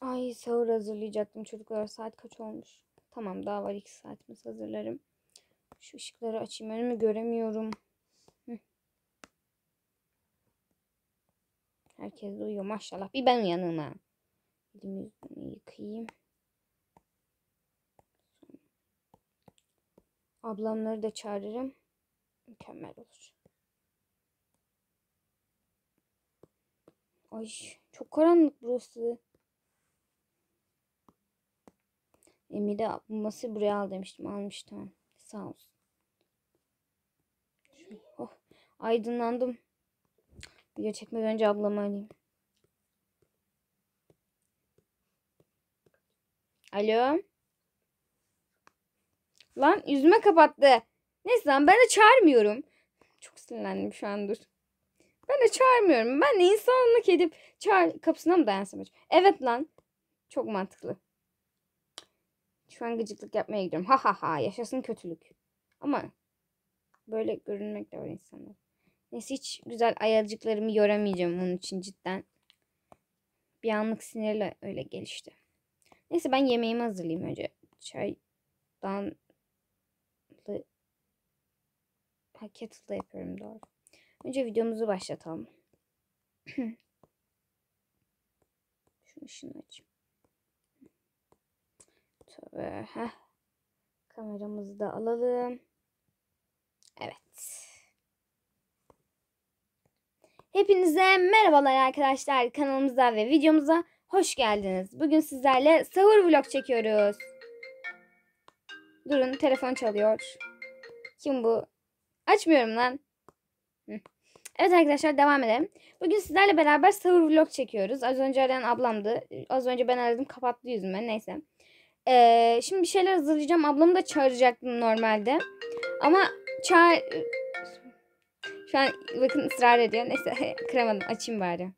Ay sahur hazırlayacaktım çocuklar Saat kaç olmuş? Tamam daha var 2 saatimiz hazırlarım. Şu ışıkları açayım. Önümü göremiyorum. Herkes uyuyor maşallah. Bir ben uyanım ha. Elimi yıkayayım. Ablamları da çağırırım. Mükemmel olur. Ay çok karanlık burası. Mide bulması buraya al demiştim. Almış tamam. Sağ olsun. Oh, aydınlandım. Video çekmeden önce ablamı alayım. Alo. Lan yüzüme kapattı. Neyse lan ben de çağırmıyorum. Çok sinirlendim şu an dur. Ben de çağırmıyorum. Ben de insanlık edip çağır kapısına mı dayansam Evet lan. Çok mantıklı. Şu an gıcıklık yapmaya gidiyorum. Ha ha ha yaşasın kötülük. Ama böyle görünmek de var insanlar. Neyse hiç güzel ayacıklarımı göremeyeceğim onun için cidden. Bir anlık sinirle öyle gelişti. Neyse ben yemeğimi hazırlayayım önce. Çaydan Ha, kettle'da yapıyorum doğru. Önce videomuzu başlatalım. Şunu ışını açayım. Tövbe. Heh. Kameramızı da alalım. Evet. Hepinize merhabalar arkadaşlar. Kanalımıza ve videomuza hoş geldiniz. Bugün sizlerle sahur vlog çekiyoruz. Durun telefon çalıyor. Kim bu? Açmıyorum lan. Evet arkadaşlar devam edelim. Bugün sizlerle beraber sahur vlog çekiyoruz. Az önce arayan ablamdı. Az önce ben aradım kapattı yüzüme. Neyse. Ee, şimdi bir şeyler hazırlayacağım. Ablamı da çağıracaktım normalde. Ama çağır... Şu an bakın ısrar ediyor. Neyse kıramadım. Açayım bari.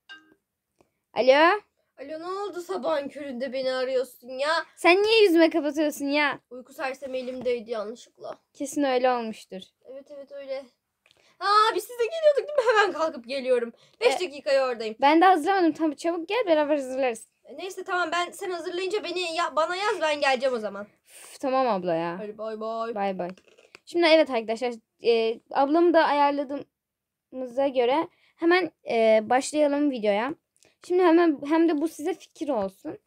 Alo? Alo ne oldu sabahın köründe beni arıyorsun ya? Sen niye yüzüme kapatıyorsun ya? Uyku sersem elimdeydi yanlışlıkla. Kesin öyle olmuştur. Evet evet öyle. Aa biz size geliyorduk değil mi? Hemen kalkıp geliyorum. 5 ee, dakikaya oradayım. Ben de hazırlamadım. Tamam çabuk gel beraber hazırlarız. Neyse tamam ben sen hazırlayınca beni ya, bana yaz ben geleceğim o zaman. Üf, tamam abla ya. Hadi bay bay. Bay bay. Şimdi evet arkadaşlar e, ablamı da ayarladığımıza göre hemen e, başlayalım videoya. Şimdi hemen hem de bu size fikir olsun.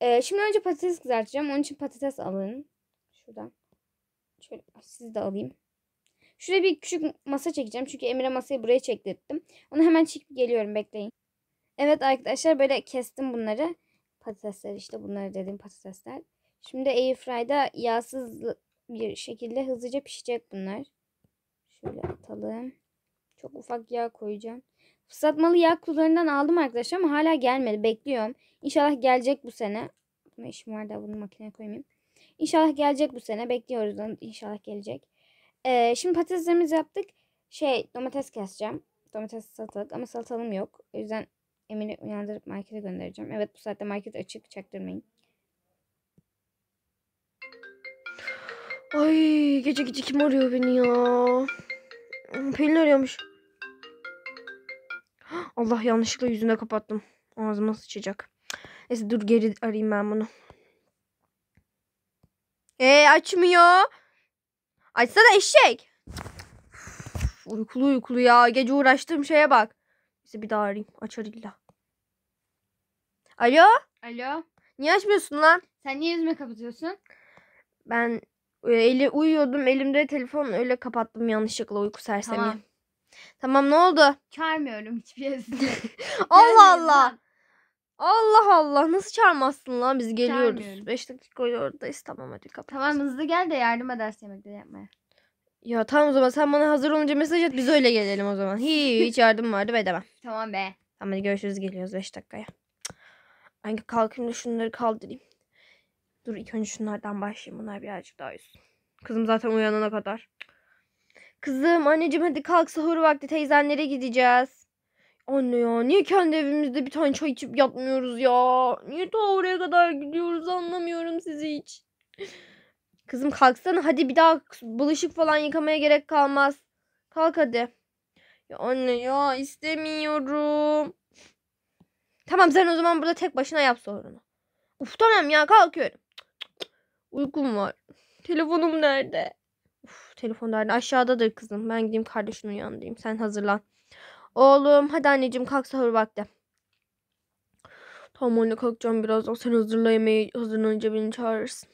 E, şimdi önce patates kızartacağım. Onun için patates alın. Şuradan. Şöyle sizi de alayım. Şuraya bir küçük masa çekeceğim. Çünkü Emre masayı buraya çektirdim. Onu hemen çekip geliyorum bekleyin. Evet arkadaşlar böyle kestim bunları patatesler işte bunları dediğim patatesler. Şimdi airfryda yağsız bir şekilde hızlıca pişecek bunlar. Şöyle atalım. Çok ufak yağ koyacağım. Fısatmalı yağ kutularından aldım arkadaşlar ama hala gelmedi. Bekliyorum. İnşallah gelecek bu sene. Buna işim var da bunu makineye koymayayım. İnşallah gelecek bu sene. Bekliyoruz. onu. İnşallah gelecek. Ee, şimdi patateslerimizi yaptık. Şey domates keseceğim. Domates salatalık ama salatalım yok. O yüzden Emine uyandırıp markete göndereceğim. Evet bu saatte market açık. Çaktırmayın. Ay gece gece kim arıyor beni ya? Pelin arıyormuş. Allah yanlışlıkla yüzüne kapattım. Ağzıma sıçacak. Neyse dur geri arayayım ben bunu. Ee açmıyor. Açsana eşek. Uf, uykulu uykulu ya. Gece uğraştığım şeye bak. İşte bir daha arayayım. Açar illa. Alo? Alo. Niye açmıyorsun lan? Sen niye yüzme kapatıyorsun? Ben e, eli uyuyordum. Elimde telefon öyle kapattım yanlışlıkla uyku sersemi. Tamam. Tamam ne oldu? Çağırmıyorum hiçbir yerinde. Allah Allah. Allah Allah nasıl çağırmazsın lan biz geliyoruz. 5 dakika oradayız tamam hadi kapat. Tamam hızlı gel de yardım edersin yemekleri yapmaya. Ya tamam o zaman sen bana hazır olunca mesaj at biz öyle gelelim o zaman. Hiç yardım vardı edemem. Tamam be. Tamam hadi görüşürüz geliyoruz 5 dakikaya. Ay kalkayım da şunları kaldırayım. Dur ilk önce şunlardan başlayayım. Bunlar birazcık daha üstün. Kızım zaten uyanana kadar. Kızım anneciğim hadi kalk sahur vakti teyzenlere gideceğiz. Anne ya niye kendi evimizde bir tane çay içip yatmıyoruz ya? Niye ta oraya kadar gidiyoruz anlamıyorum sizi hiç. Kızım kalksana hadi bir daha bulaşık falan yıkamaya gerek kalmaz. Kalk hadi. Ya anne ya istemiyorum. Tamam sen o zaman burada tek başına yap sorunu. Uf tamam ya kalkıyorum. Uykum var. Telefonum nerede? Uf, telefon nerede? Aşağıdadır kızım. Ben gideyim kardeşini uyandırayım. Sen hazırlan. Oğlum hadi anneciğim kalk sahur vakti. Tamam anne kalkacağım birazdan. Sen hazırla yemeği hazırlanınca beni çağırırsın.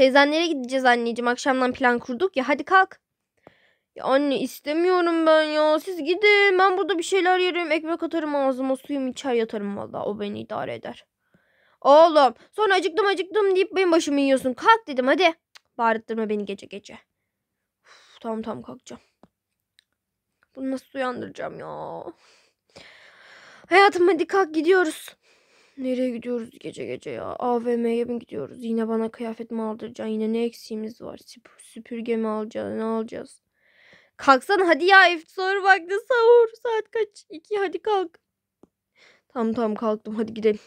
Teyzenlere gideceğiz anneciğim. Akşamdan plan kurduk ya. Hadi kalk. Ya anne istemiyorum ben ya. Siz gidin. Ben burada bir şeyler yerim. Ekmek atarım ağzıma. suyum içer yatarım valla. O beni idare eder. Oğlum sonra acıktım acıktım deyip benim başımı yiyorsun. Kalk dedim hadi. Cık, bağırttırma beni gece gece. Uf, tamam tamam kalkacağım. Bunu nasıl uyandıracağım ya? Hayatım hadi kalk gidiyoruz. Nereye gidiyoruz gece gece ya? AVM'ye mi gidiyoruz? Yine bana kıyafet mi aldıracaksın? Yine ne eksiğimiz var? Süp süpürge mi alacağız? Ne alacağız? Kalksan hadi ya iftar vakti sahur. Saat kaç? İki hadi kalk. Tamam tamam kalktım hadi gidelim.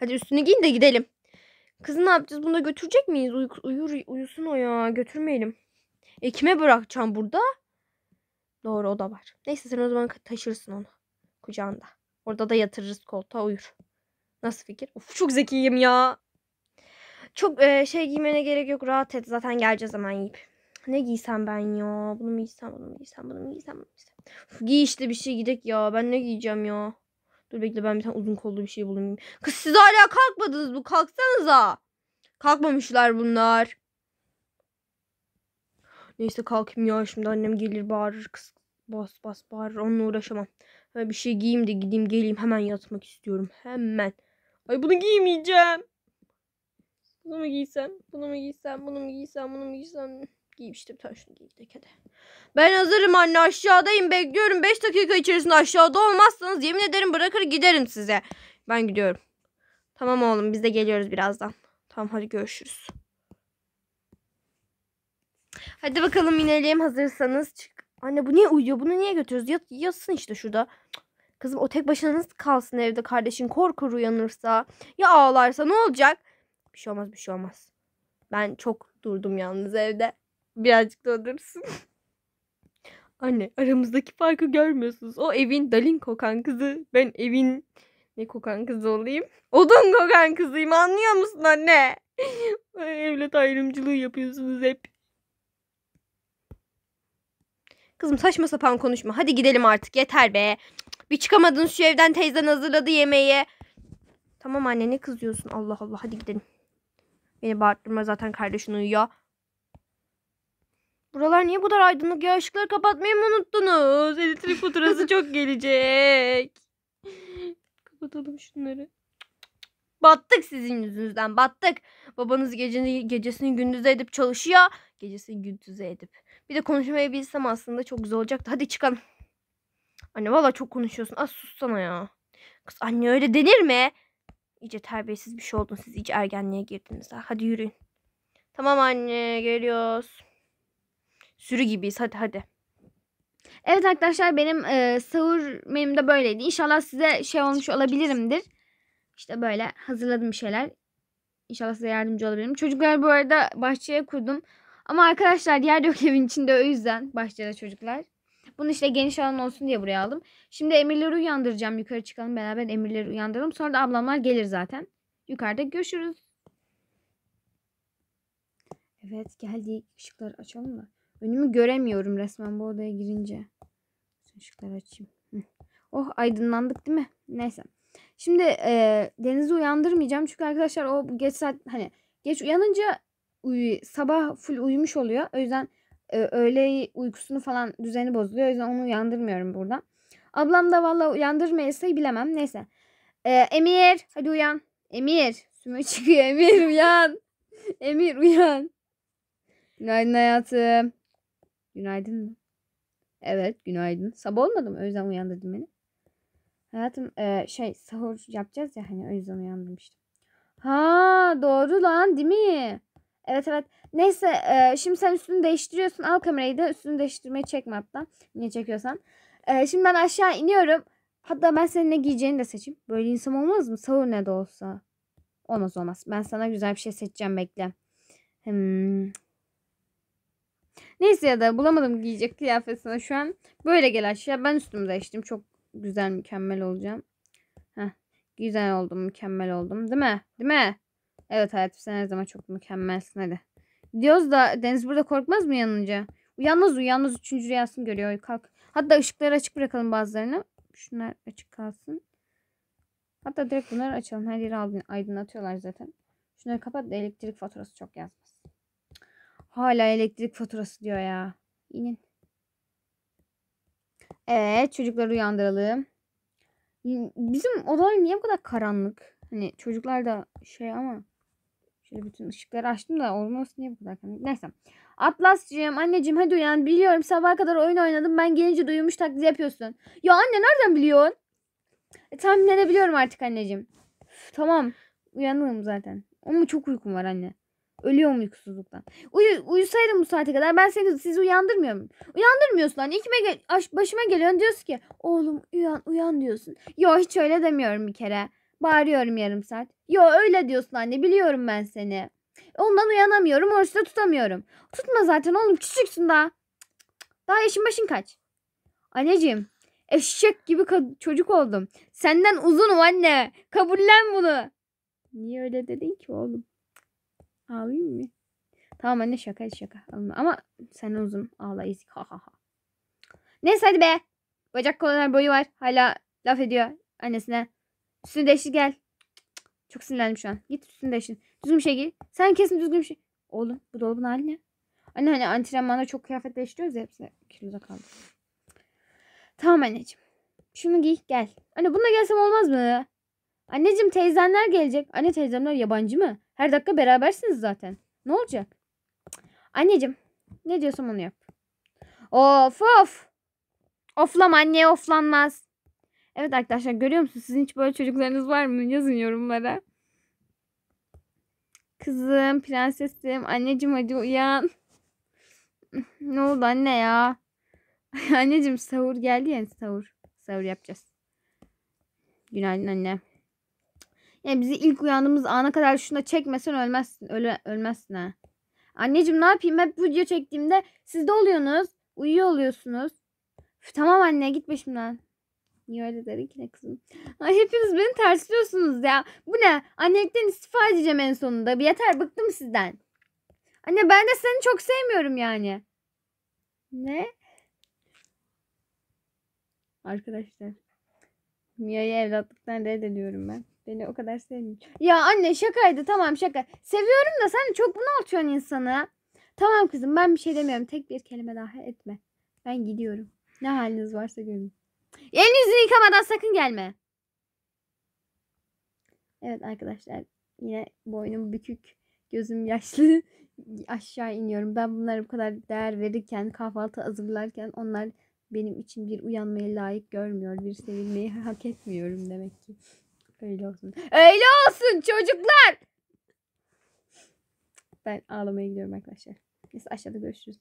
Hadi üstünü giyin de gidelim. Kızı ne yapacağız? Bunu da götürecek miyiz? Uy uyur, uyusun o ya. Götürmeyelim. E kime bırakacağım burada? Doğru o da var. Neyse sen o zaman taşırsın onu. Kucağında. Orada da yatırırız koltuğa uyur. Nasıl fikir? Of, çok zekiyim ya. Çok e, şey giymene gerek yok. Rahat et. Zaten geleceğiz hemen yiyip. Ne giysem ben ya? Bunu mu giysem, bunu mu giysem, bunu mu giysem, bunu mu giysem? Of, giy işte bir şey gidek ya. Ben ne giyeceğim ya? Dur bekle ben bir tane uzun kollu bir şey bulayım. Kız siz hala kalkmadınız bu. Kalksanıza. Kalkmamışlar bunlar. Neyse kalkayım ya şimdi annem gelir bağırır kız bas bas bağırır onunla uğraşamam. Böyle bir şey giyeyim de gideyim geleyim hemen yatmak istiyorum hemen. Ay bunu giymeyeceğim. Bunu mu giysem? Bunu mu giysem? Bunu mu giysem? Bunu mu giysem? Giyip işte tamam şunu giyip de Ben hazırım anne aşağıdayım bekliyorum. 5 dakika içerisinde aşağıda olmazsanız yemin ederim bırakır giderim size. Ben gidiyorum. Tamam oğlum biz de geliyoruz birazdan. Tamam hadi görüşürüz. Hadi bakalım inelim hazırsanız çık. Anne bu niye uyuyor? Bunu niye götürüyoruz? Yat, yatsın işte şurada. Kızım o tek başına nasıl kalsın evde kardeşin korkur uyanırsa ya ağlarsa ne olacak? Bir şey olmaz bir şey olmaz. Ben çok durdum yalnız evde. Birazcık da durursun. Anne aramızdaki farkı görmüyorsunuz. O evin dalin kokan kızı. Ben evin ne kokan kızı olayım? Odun kokan kızıyım anlıyor musun anne? Evlat ayrımcılığı yapıyorsunuz hep. Kızım saçma sapan konuşma. Hadi gidelim artık yeter be. Bir çıkamadın şu evden teyzen hazırladı yemeği. Tamam anne ne kızıyorsun? Allah Allah hadi gidelim. Beni bağırtma zaten kardeşin uyuyor. Buralar niye bu kadar aydınlık ya? Işıkları kapatmayı mı unuttunuz? Elektrik faturası çok gelecek. Kapatalım şunları. Battık sizin yüzünüzden battık. Babanız geceni, gecesini gündüze edip çalışıyor. Gecesini gündüze edip. Bir de konuşmayı bilsem aslında çok güzel olacaktı. Hadi çıkalım. Anne valla çok konuşuyorsun. Az sussana ya. Kız anne öyle denir mi? İyice terbiyesiz bir şey oldun. Siz iyice ergenliğe girdiniz. Ha. Hadi yürüyün. Tamam anne geliyoruz. Sürü gibiyiz hadi hadi. Evet arkadaşlar benim e, sahur benim de böyleydi. İnşallah size şey olmuş olabilirimdir. İşte böyle hazırladım bir şeyler. İnşallah size yardımcı olabilirim. Çocuklar bu arada bahçeye kurdum. Ama arkadaşlar yer yok evin içinde o yüzden bahçede çocuklar. Bunu işte geniş alan olsun diye buraya aldım. Şimdi emirleri uyandıracağım. Yukarı çıkalım beraber emirleri uyandıralım. Sonra da ablamlar gelir zaten. Yukarıda görüşürüz. Evet geldi. Işıkları açalım da. Önümü göremiyorum resmen bu odaya girince. Işıkları açayım. Oh aydınlandık değil mi? Neyse. Şimdi e, Deniz'i uyandırmayacağım. Çünkü arkadaşlar o geç saat hani geç uyanınca uyu, sabah full uyumuş oluyor. O yüzden e, öğle uykusunu falan düzeni bozuluyor. O yüzden onu uyandırmıyorum burada. Ablam da valla uyandırmayırsa bilemem. Neyse. E, Emir hadi uyan. Emir. Süme çıkıyor. Emir uyan. Emir uyan. Günaydın hayatım. Günaydın mı? Evet günaydın. Sabah olmadı mı? O yüzden uyandırdım beni. Hayatım e, şey sahur yapacağız ya hani o yüzden uyandım işte. Ha doğru lan değil mi? Evet evet. Neyse e, şimdi sen üstünü değiştiriyorsun. Al kamerayı da üstünü değiştirmeyi çekme hatta. Niye çekiyorsan. E, şimdi ben aşağı iniyorum. Hatta ben senin ne giyeceğini de seçeyim. Böyle insan olmaz mı? Savur ne de olsa. Olmaz olmaz. Ben sana güzel bir şey seçeceğim bekle. Hmm. Neyse ya da bulamadım giyecek kıyafetini şu an. Böyle gel aşağı. Ben üstümü değiştim. Çok güzel mükemmel olacağım. Heh. Güzel oldum mükemmel oldum. Değil mi? Değil mi? Evet hayatım sen her zaman çok mükemmelsin hadi. Diyoruz da Deniz burada korkmaz mı yanınca? Uyanmaz uyanmaz üçüncü rüyasını görüyor. Kalk. Hatta ışıkları açık bırakalım bazılarını. Şunlar açık kalsın. Hatta direkt bunları açalım. Her yeri aydınlatıyorlar zaten. Şunları kapat da elektrik faturası çok yazmaz. Hala elektrik faturası diyor ya. İnin. Evet çocukları uyandıralım. Bizim odalar niye bu kadar karanlık? Hani çocuklar da şey ama Şöyle bütün ışıkları açtım da olmaz niye bu kadar karanlık. Neyse. Atlascığım anneciğim hadi uyan. Biliyorum sabaha kadar oyun oynadım. Ben gelince duymuş taklidi yapıyorsun. Ya anne nereden biliyorsun? E, tahmin edebiliyorum artık anneciğim. Üf, tamam. Uyanırım zaten. Ama çok uykum var anne. Ölüyorum uykusuzluktan. Uyu, uyusaydım bu saate kadar ben seni sizi uyandırmıyorum. Uyandırmıyorsun lan İkime gel, başıma geliyorsun diyorsun ki oğlum uyan uyan diyorsun. Yo hiç öyle demiyorum bir kere. Bağırıyorum yarım saat. Yo öyle diyorsun anne biliyorum ben seni. Ondan uyanamıyorum oruçta tutamıyorum. Tutma zaten oğlum küçüksün daha. Daha yaşın başın kaç. Anneciğim eşek gibi çocuk oldum. Senden uzunum anne. Kabullen bunu. Niye öyle dedin ki oğlum? Ağlayayım mı? Tamam anne şaka şaka. Ama sen uzun ağlayız. Ha ha ha. Neyse hadi be. Bacak kadar boyu var. Hala laf ediyor annesine. Üstünü değiştir gel. Çok sinirlendim şu an. Git üstünü değiştir. Düzgün bir şey giy. Sen kesin düzgün bir şey. Oğlum bu dolabın hali ne? Anne hani antrenmanda çok kıyafet değiştiriyoruz ya hepsi kiloda kaldı. Tamam anneciğim. Şunu giy gel. Anne bununla gelsem olmaz mı? Anneciğim teyzenler gelecek. Anne teyzemler yabancı mı? Her dakika berabersiniz zaten. Ne olacak? Anneciğim ne diyorsam onu yap. Of of. Oflam anne oflanmaz. Evet arkadaşlar görüyor musunuz? Sizin hiç böyle çocuklarınız var mı? Yazın yorumlara. Kızım, prensesim, anneciğim hadi uyan. ne oldu anne ya? anneciğim sahur geldi yani sahur. Sahur yapacağız. Günaydın anne. Ya bizi ilk uyandığımız ana kadar şuna çekmesen ölmezsin. Öle, ölmezsin ha. Anneciğim ne yapayım? Hep video çektiğimde siz de oluyorsunuz. Uyuyor oluyorsunuz. Üf, tamam anne git peşimden. Niye öyle dedin ki ne kızım? Ay hepiniz beni tersliyorsunuz ya. Bu ne? Annelikten istifa edeceğim en sonunda. Bir Yeter bıktım sizden. Anne ben de seni çok sevmiyorum yani. Ne? Arkadaşlar. Mia'yı evlatlıktan reddediyorum ben. Beni o kadar sevmiyor. Ya anne şakaydı tamam şaka. Seviyorum da sen çok bunaltıyorsun insanı. Tamam kızım ben bir şey demiyorum. Tek bir kelime daha etme. Ben gidiyorum. Ne haliniz varsa görün. Elini yüzünü yıkamadan sakın gelme. Evet arkadaşlar yine boynum bükük, gözüm yaşlı aşağı iniyorum. Ben bunlara bu kadar değer verirken, kahvaltı hazırlarken onlar benim için bir uyanmaya layık görmüyor. Bir sevilmeyi hak etmiyorum demek ki. Öyle olsun. Öyle olsun çocuklar. Ben ağlamaya gidiyorum arkadaşlar. Neyse aşağıda görüşürüz.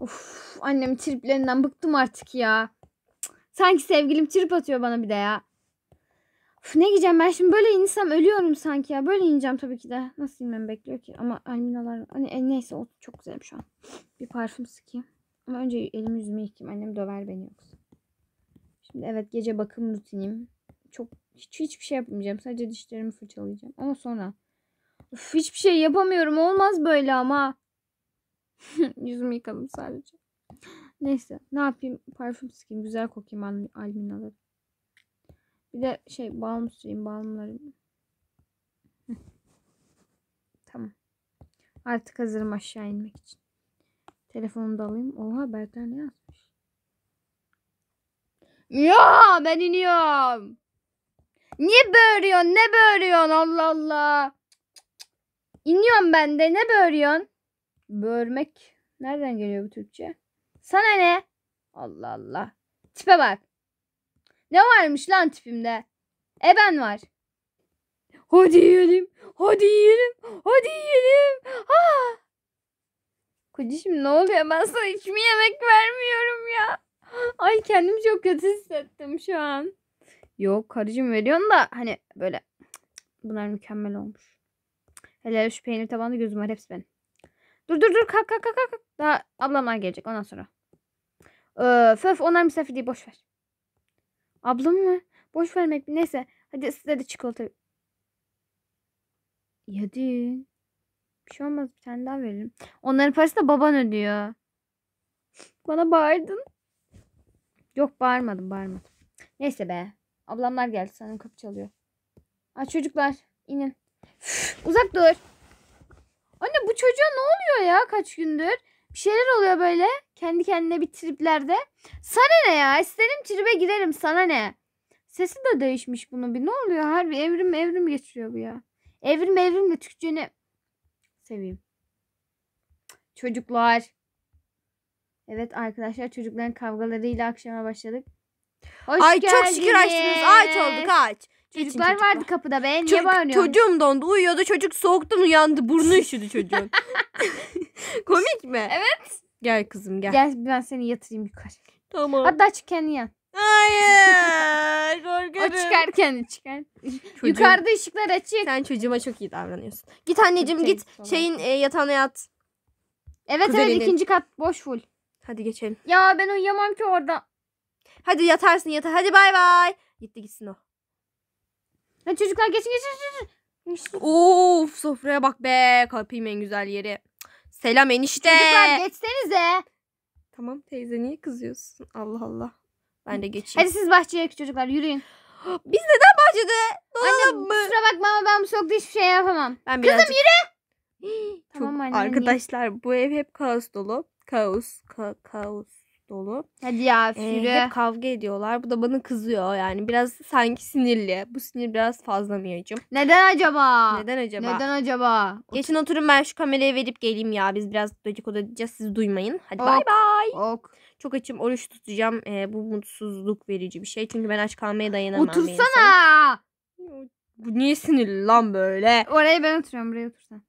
Of annemin triplerinden bıktım artık ya. Sanki sevgilim trip atıyor bana bir de ya. Uf, ne gideceğim ben şimdi böyle insem ölüyorum sanki ya. Böyle ineceğim tabii ki de. Nasıl inmem bekliyor ki? Ama alminalar hani e, neyse o çok güzelim şu an. Bir parfüm sıkayım. Ama önce elimi yüzümü yıkayayım. Annem döver beni yoksa. Şimdi evet gece bakım rutinim. Çok hiç hiçbir şey yapmayacağım. Sadece dişlerimi fırçalayacağım. Ama sonra. Uf, hiçbir şey yapamıyorum. Olmaz böyle ama. Yüzümü yıkadım sadece. Neyse ne yapayım parfüm sıkayım güzel kokayım al alminaları. Bir de şey balm süreyim balmları. tamam. Artık hazırım aşağı inmek için. Telefonumu da alayım. Oha Berkler ne yazmış? Ya ben iniyorum. Niye böğürüyorsun? Ne böğürüyorsun? Allah Allah. İniyorum ben de. Ne böğürüyorsun? Börmek. Nereden geliyor bu Türkçe? Sana ne? Allah Allah. Tipe bak. Ne varmış lan tipimde? Eben var. Hadi yiyelim. Hadi yiyelim. Hadi yiyelim. Ha! Kocişim ne oluyor? Ben sana hiç mi yemek vermiyorum ya? Ay kendimi çok kötü hissettim şu an. Yok karıcığım veriyorsun da hani böyle bunlar mükemmel olmuş. Hele şu peynir tabanlı gözüm var hepsi benim. Dur dur dur kalk kalk kalk kalk. Daha ablamlar gelecek ondan sonra. Ee, öf öf onlar misafir değil boş ver. Ablam mı? Boş vermek neyse. Hadi size de çikolata. yedi Bir şey olmaz bir tane daha verelim. Onların parası da baban ödüyor. Bana bağırdın. Yok bağırmadım bağırmadım. Neyse be. Ablamlar geldi sanırım kapı çalıyor. Ha çocuklar inin. uzak dur. Anne bu çocuğa ne oluyor ya kaç gündür? Bir şeyler oluyor böyle. Kendi kendine bir triplerde. Sana ne ya? İstediğim tribe girerim sana ne? Sesi de değişmiş bunu bir. Ne oluyor? Harbi evrim evrim geçiriyor bu ya. Evrim evrim evrimle Türkçeni seveyim. Çocuklar. Evet arkadaşlar çocukların kavgalarıyla akşama başladık. Hoş Ay geldiniz. çok şükür açtınız. Aç olduk aç. Çocuklar çocuk vardı var. kapıda be. Niye Çocuk, bağırıyorsun? Çocuğum dondu. Uyuyordu. Çocuk soğuktan uyandı. Burnu üşüdü çocuğun. Komik mi? Evet. Gel kızım gel. Gel ben seni yatırayım yukarı. Tamam. Hatta aç kendini yan. Hayır. Korkarım. o çıkar kendi çıkar. Çocuğum, Yukarıda ışıklar açık. Sen çocuğuma çok iyi davranıyorsun. Git anneciğim git. Tamam. Şeyin e, yatağına yat. Evet Kuzenin. evet ikinci kat boş full. Hadi geçelim. Ya ben uyuyamam ki orada. Hadi yatarsın yata. Hadi bay bay. Gitti gitsin o. Ha, çocuklar geçin geçin geçin. Uf sofraya bak be. kapıyım en güzel yeri. Selam enişte. Çocuklar geçsenize. Tamam teyze niye kızıyorsun? Allah Allah. Ben de geçeyim. Hadi siz bahçeye çocuklar yürüyün. Biz neden bahçede dolanalım mı? Anne kusura bakma ama ben bu soğukta hiçbir şey yapamam. Ben birazcık... Kızım yürü. Çok tamam anne. Arkadaşlar niye? bu ev hep kaos dolu. Kaos. Ka kaos dolu. Hadi ya yürü. Ee, hep kavga ediyorlar. Bu da bana kızıyor yani. Biraz sanki sinirli. Bu sinir biraz fazla Miyacım. Neden acaba? Neden acaba? Neden acaba? Geçin oturun ben şu kamerayı verip geleyim ya. Biz biraz dedikodu edeceğiz. Sizi duymayın. Hadi bay ok, bay. Ok. Çok açım oruç tutacağım. Ee, bu mutsuzluk verici bir şey. Çünkü ben aç kalmaya dayanamam. Otursana. Bu niye sinirli lan böyle? Oraya ben oturuyorum. Buraya otursan.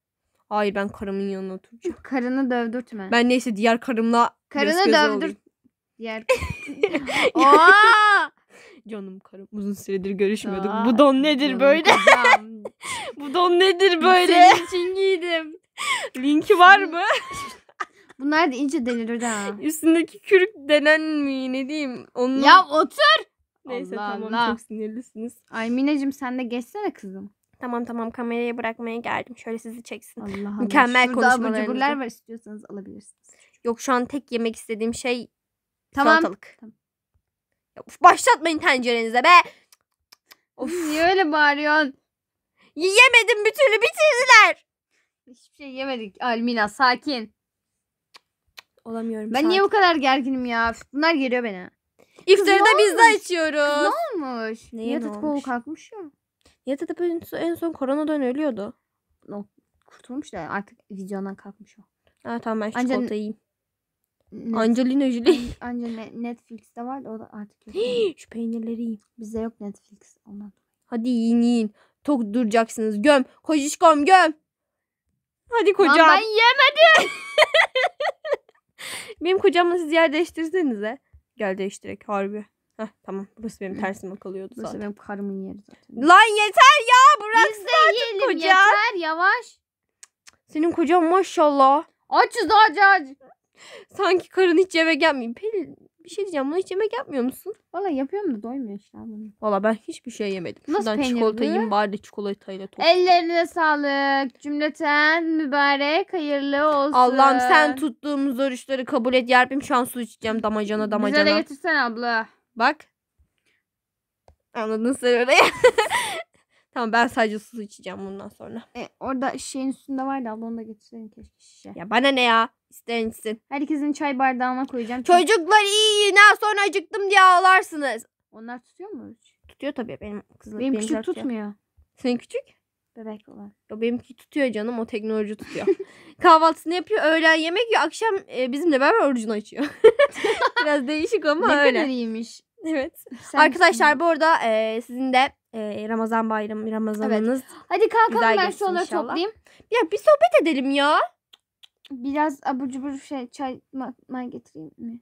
Hayır ben karımın yanına oturacağım. Karını dövdürtme. Ben neyse diğer karımla Karını dövdürt. Diğer... Canım karım uzun süredir görüşmüyorduk. Aa, Bu don nedir böyle? Bu don nedir böyle? Senin için giydim. Linki var mı? Bunlar da ince denilir ha. Üstündeki kürk denen mi ne diyeyim? Onun... Ya otur. Neyse Allah tamam Allah. çok sinirlisiniz. Ay Mineciğim sen de geçsene kızım. Tamam tamam kamerayı bırakmaya geldim. Şöyle sizi çeksin. Allah Allah. Burada abur cuburlar var istiyorsanız alabilirsiniz. Yok şu an tek yemek istediğim şey Tamam. Salatalık. Tamam. başlatmayın tencerenize be. Of. Niye öyle bağırıyorsun? Yemedim bir türlü bitirdiler. Hiçbir şey yemedik Almina sakin. Olamıyorum. Ben sakin. niye bu kadar gerginim ya? Bunlar geliyor beni. İftarda biz de içiyoruz. ne olmuş? Neye Nihat ne olmuş? kalkmış ya. Nihat Atıp en son, en son koronadan ölüyordu. No, kurtulmuş da artık vizyondan kalkmış o. Ha, tamam ben Ancak... çikolatayı yiyeyim. Angelina Jolie. Angelina Netflix'te var o da artık yok. Şu peynirleri yiyin. Bizde yok Netflix ondan. Hadi yiyin yiyin. Tok duracaksınız. Göm. Kocişkom göm. Hadi kocam. Lan ben yemedim. benim kocamla siz yer değiştirsenize. Gel değiştirek harbi. Heh, tamam burası benim tersime kalıyordu burası zaten. Burası benim karımın yeri zaten. Lan yeter ya bırak Biz de yiyelim koca. yeter yavaş. Senin kocan maşallah. Açız aç acı. Sanki karın hiç yemek yapmıyor. Pelin bir şey diyeceğim. Bunu hiç yemek yapmıyor musun? Valla yapıyorum da doymuyor işte abim. Valla ben hiçbir şey yemedim. Nasıl Şuradan peynirli? çikolata yiyeyim bari de çikolatayla top. Ellerine sağlık. Cümleten mübarek hayırlı olsun. Allah'ım sen tuttuğumuz oruçları kabul et. Yerbim şu an su içeceğim damacana damacana. Bize de getirsen abla. Bak. Anladın sen orayı. Tamam ben sadece su içeceğim bundan sonra. E, orada şeyin üstünde vardı abla onu da getirseydin keşke şişe. Ya bana ne ya? İster içsin. Herkesin çay bardağına koyacağım. Çocuklar iyi Ne sonra acıktım diye ağlarsınız. Onlar tutuyor mu Tutuyor tabii benim kızım. Benim küçük tutmuyor. Senin küçük? Bebek olan. Ya benimki tutuyor canım o teknoloji tutuyor. Kahvaltısını yapıyor öğlen yemek yiyor akşam e, bizimle beraber orucunu açıyor. Biraz değişik ama ne öyle. kadar iyiymiş. Evet. Sen Arkadaşlar bu arada e, sizin de e, Ramazan bayramı Ramazanınız. Hadi kalkalım ben şu onları toplayayım. Ya bir sohbet edelim ya. Biraz abur cubur şey çay ma, getireyim mi?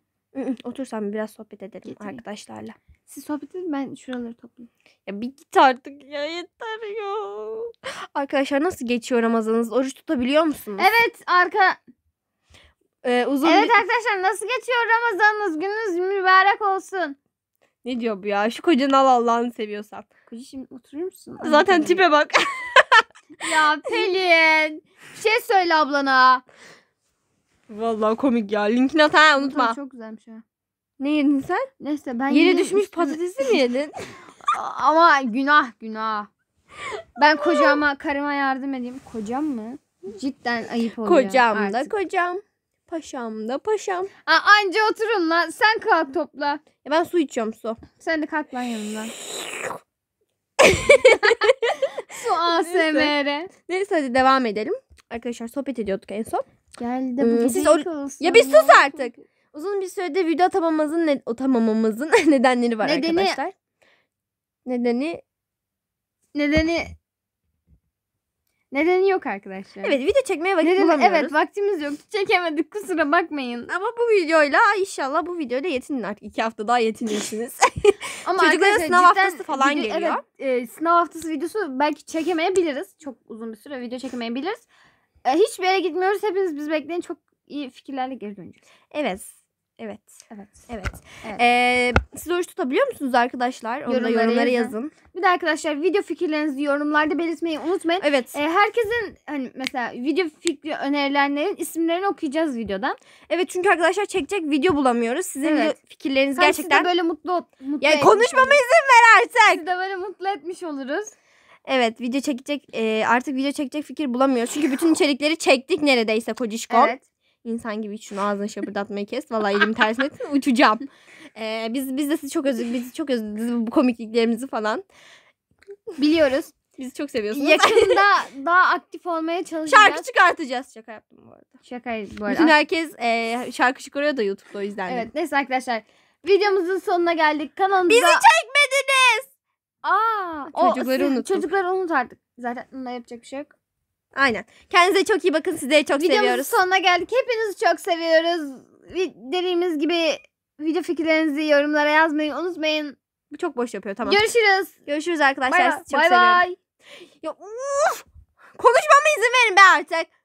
Otursam biraz sohbet ederim Getireyim. arkadaşlarla. Siz sohbet edin ben şuraları toplayayım. Ya bir git artık ya yeter ya. Arkadaşlar nasıl geçiyor Ramazanınız? Oruç tutabiliyor musunuz? Evet arka Ee, uzun Evet bir- arkadaşlar nasıl geçiyor Ramazanınız? Gününüz mübarek olsun. Ne diyor bu ya? Şu kocanı al Allah'ını seviyorsan. şimdi oturur musun? Zaten tipe bak. Ya Pelin. Bir şey söyle ablana. Vallahi komik ya. Linkini at ha unutma. Çok güzelmiş ha. Ne yedin sen? Neyse ben Yere yedim. düşmüş patatesi mi yedin? Ama günah günah. Ben kocama karıma yardım edeyim. Kocam mı? Cidden ayıp oluyor. Kocam artık. da kocam. Paşam da paşam. Aa, anca oturun lan. Sen kalk topla. Ya e, ben su içiyorum su. Sen de kalk lan yanımdan. su ASMR. Neyse. Neyse hadi devam edelim. Arkadaşlar sohbet ediyorduk en son. Geldi bu hmm, siz o... Ya bir sus artık. Uzun bir sürede video atamamamızın ne... o nedenleri var Nedeni... arkadaşlar. Nedeni Nedeni Nedeni yok arkadaşlar. Evet video çekmeye vakit Nedeni, bulamıyoruz. Evet vaktimiz yok. Çekemedik kusura bakmayın. Ama bu videoyla inşallah bu videoyla yetinin artık. iki hafta daha yetinirsiniz. Ama Çocuklara sınav haftası falan video, geliyor. Evet, e, sınav haftası videosu belki çekemeyebiliriz. Çok uzun bir süre video çekemeyebiliriz. E, hiçbir yere gitmiyoruz. Hepiniz biz bekleyin. Çok iyi fikirlerle geri döneceğiz. Evet. Evet. Evet. Evet. evet. Ee, siz oruç tutabiliyor musunuz arkadaşlar? Onu yorumlara, da yorumlara yazın. yazın. Bir de arkadaşlar video fikirlerinizi yorumlarda belirtmeyi unutmayın. Evet. Ee, herkesin hani mesela video fikri önerilenlerin isimlerini okuyacağız videodan. Evet çünkü arkadaşlar çekecek video bulamıyoruz. Sizin evet. fikirleriniz Sanki gerçekten. de böyle mutlu, mutlu yani konuşmama izin ver artık. Siz de böyle mutlu etmiş oluruz. Evet video çekecek e, artık video çekecek fikir bulamıyor Çünkü bütün içerikleri çektik neredeyse kocişkom. Evet. İnsan gibi şunu ağzını şapırdatmayı kes. Vallahi elim tersine etsin uçacağım. Ee, biz biz de sizi çok özür biz çok özür bu komikliklerimizi falan. Biliyoruz. Bizi çok seviyorsunuz. Yakında daha aktif olmaya çalışacağız. Şarkı çıkartacağız. Şaka yaptım bu arada. Şaka bu arada. Bütün herkes e, şarkı çıkarıyor da YouTube'da o yüzden. Evet neyse arkadaşlar. Videomuzun sonuna geldik. Kanalımıza... Bizi çek! Aa, Çocukları siz- Çocukları unut artık. Zaten bunda yapacak bir şey yok. Aynen. Kendinize çok iyi bakın. Sizleri çok Videomuzun seviyoruz. sonuna geldik. Hepinizi çok seviyoruz. Vi- Dediğimiz gibi video fikirlerinizi yorumlara yazmayı unutmayın. Bu çok boş yapıyor tamam. Görüşürüz. Görüşürüz arkadaşlar. Sizi Bay çok bay. seviyorum. bye. bay. Ya, uf! Konuşmama izin verin be artık.